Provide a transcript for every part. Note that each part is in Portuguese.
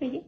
对。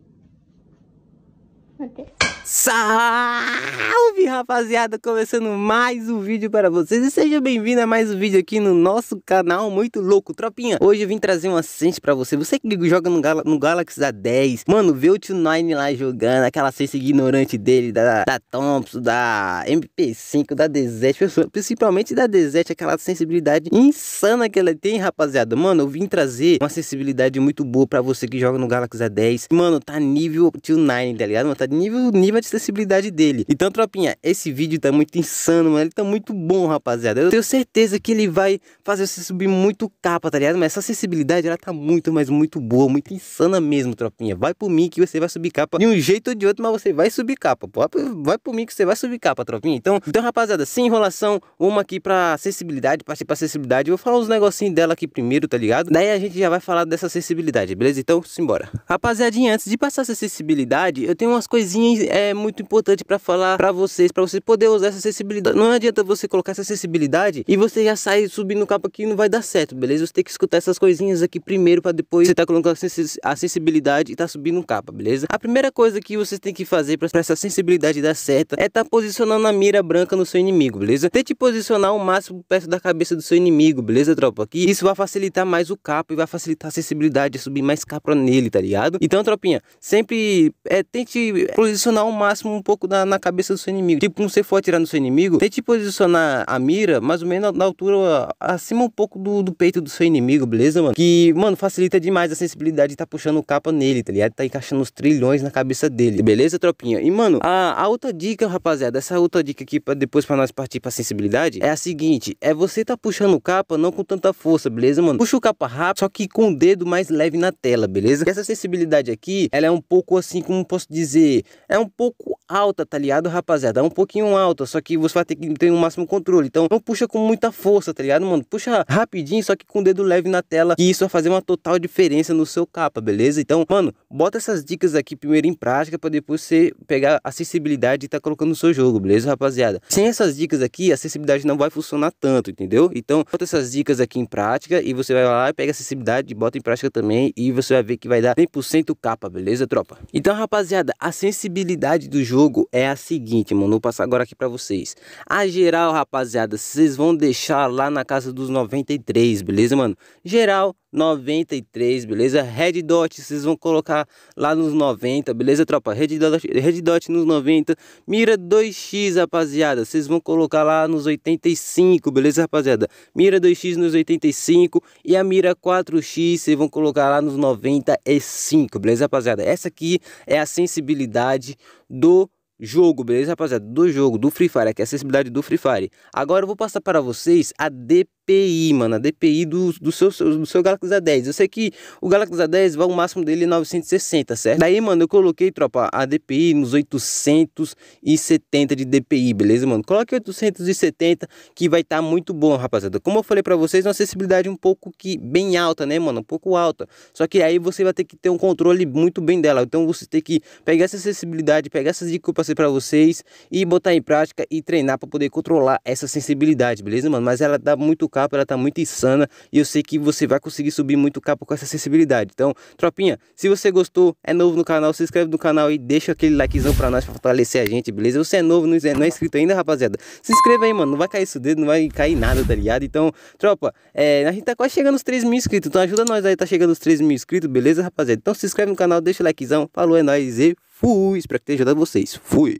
Salve rapaziada, começando mais um vídeo para vocês e seja bem-vindo a mais um vídeo aqui no nosso canal muito louco, tropinha Hoje eu vim trazer uma sensi para você, você que joga no, Gal no Galaxy A10 Mano, vê o T9 lá jogando, aquela sense ignorante dele, da, da Thompson, da MP5, da Desert Principalmente da Desert, aquela sensibilidade insana que ela tem rapaziada Mano, eu vim trazer uma sensibilidade muito boa para você que joga no Galaxy A10 Mano, tá nível T9, tá ligado? Mano, tá nível, nível de acessibilidade dele. Então, tropinha, esse vídeo tá muito insano, mano. Ele tá muito bom, rapaziada. Eu tenho certeza que ele vai fazer você subir muito capa, tá ligado? Mas essa acessibilidade, ela tá muito, mas muito boa, muito insana mesmo, tropinha. Vai por mim que você vai subir capa de um jeito ou de outro, mas você vai subir capa. Pô. Vai por mim que você vai subir capa, tropinha. Então, então rapaziada, sem enrolação, uma aqui pra acessibilidade, partir pra tipo, acessibilidade. Eu vou falar uns negocinhos dela aqui primeiro, tá ligado? Daí a gente já vai falar dessa acessibilidade, beleza? Então, simbora. Rapaziadinha, antes de passar essa acessibilidade, eu tenho umas coisas coisinha é muito importante para falar para vocês, para vocês poder usar essa sensibilidade. Não adianta você colocar essa sensibilidade e você já sair subindo o capa que não vai dar certo, beleza? Você tem que escutar essas coisinhas aqui primeiro para depois você tá colocando a sensibilidade e tá subindo o capa, beleza? A primeira coisa que vocês têm que fazer para essa sensibilidade dar certo é tá posicionando a mira branca no seu inimigo, beleza? Tente posicionar o máximo perto da cabeça do seu inimigo, beleza, tropa? aqui. isso vai facilitar mais o capa e vai facilitar a sensibilidade, subir mais capa nele, tá ligado? Então, tropinha, sempre é, tente posicionar o máximo um pouco na, na cabeça do seu inimigo. Tipo, quando você for atirar no seu inimigo, tente posicionar a mira mais ou menos na, na altura, acima um pouco do, do, peito do seu inimigo, beleza, mano? Que, mano, facilita demais a sensibilidade de tá puxando o capa nele, tá ligado? Tá encaixando os trilhões na cabeça dele, beleza, tropinha? E, mano, a, a outra dica, rapaziada, essa outra dica aqui pra depois pra nós partir pra sensibilidade, é a seguinte, é você tá puxando o capa não com tanta força, beleza, mano? Puxa o capa rápido, só que com o dedo mais leve na tela, beleza? E essa sensibilidade aqui, ela é um pouco assim, como posso dizer, é um pouco alta, tá ligado, rapaziada? É um pouquinho alta, só que você vai ter que ter o um máximo controle. Então não puxa com muita força, tá ligado, mano? Puxa rapidinho, só que com o dedo leve na tela, e isso vai fazer uma total diferença no seu capa, beleza? Então, mano, bota essas dicas aqui primeiro em prática para depois você pegar acessibilidade e tá colocando no seu jogo, beleza, rapaziada? Sem essas dicas aqui, a acessibilidade não vai funcionar tanto, entendeu? Então, bota essas dicas aqui em prática e você vai lá, e pega acessibilidade, bota em prática também e você vai ver que vai dar 100% capa, beleza, tropa? Então, rapaziada, a sensibilidade do jogo jogo é a seguinte, mano. Vou passar agora aqui pra vocês. A geral, rapaziada, vocês vão deixar lá na casa dos 93, beleza, mano? Geral, 93, beleza? Red Dot, vocês vão colocar lá nos 90, beleza, tropa? Red Dot, Red Dot nos 90. Mira 2x, rapaziada. Vocês vão colocar lá nos 85, beleza, rapaziada? Mira 2x nos 85 e a mira 4x vocês vão colocar lá nos 95, beleza, rapaziada? Essa aqui é a sensibilidade do jogo, beleza, rapaziada? Do jogo, do Free Fire, aqui é a acessibilidade do Free Fire. Agora eu vou passar para vocês a DP DPI, mano. A DPI do, do, seu, do seu Galaxy A10. Eu sei que o Galaxy A10 vai o máximo dele 960, certo? Daí, mano, eu coloquei, tropa, a DPI nos 870 de DPI, beleza, mano? Coloque 870 que vai estar tá muito bom, rapaziada. Como eu falei pra vocês, uma acessibilidade um pouco que bem alta, né, mano? Um pouco alta. Só que aí você vai ter que ter um controle muito bem dela. Então você tem que pegar essa acessibilidade, pegar essas dicas que eu passei pra vocês e botar em prática e treinar pra poder controlar essa sensibilidade, beleza, mano? Mas ela dá muito caro capa, ela tá muito insana e eu sei que você vai conseguir subir muito capa com essa sensibilidade. Então, tropinha, se você gostou, é novo no canal, se inscreve no canal e deixa aquele likezão pra nós, pra fortalecer a gente, beleza? Você é novo, não é, não é inscrito ainda, rapaziada? Se inscreva aí, mano, não vai cair isso dedo, não vai cair nada, tá ligado? Então, tropa, é, a gente tá quase chegando aos 3 mil inscritos, então ajuda nós aí, tá chegando aos 3 mil inscritos, beleza, rapaziada? Então se inscreve no canal, deixa o likezão, falou, é nóis e fui! Espero que tenha ajudado vocês, fui!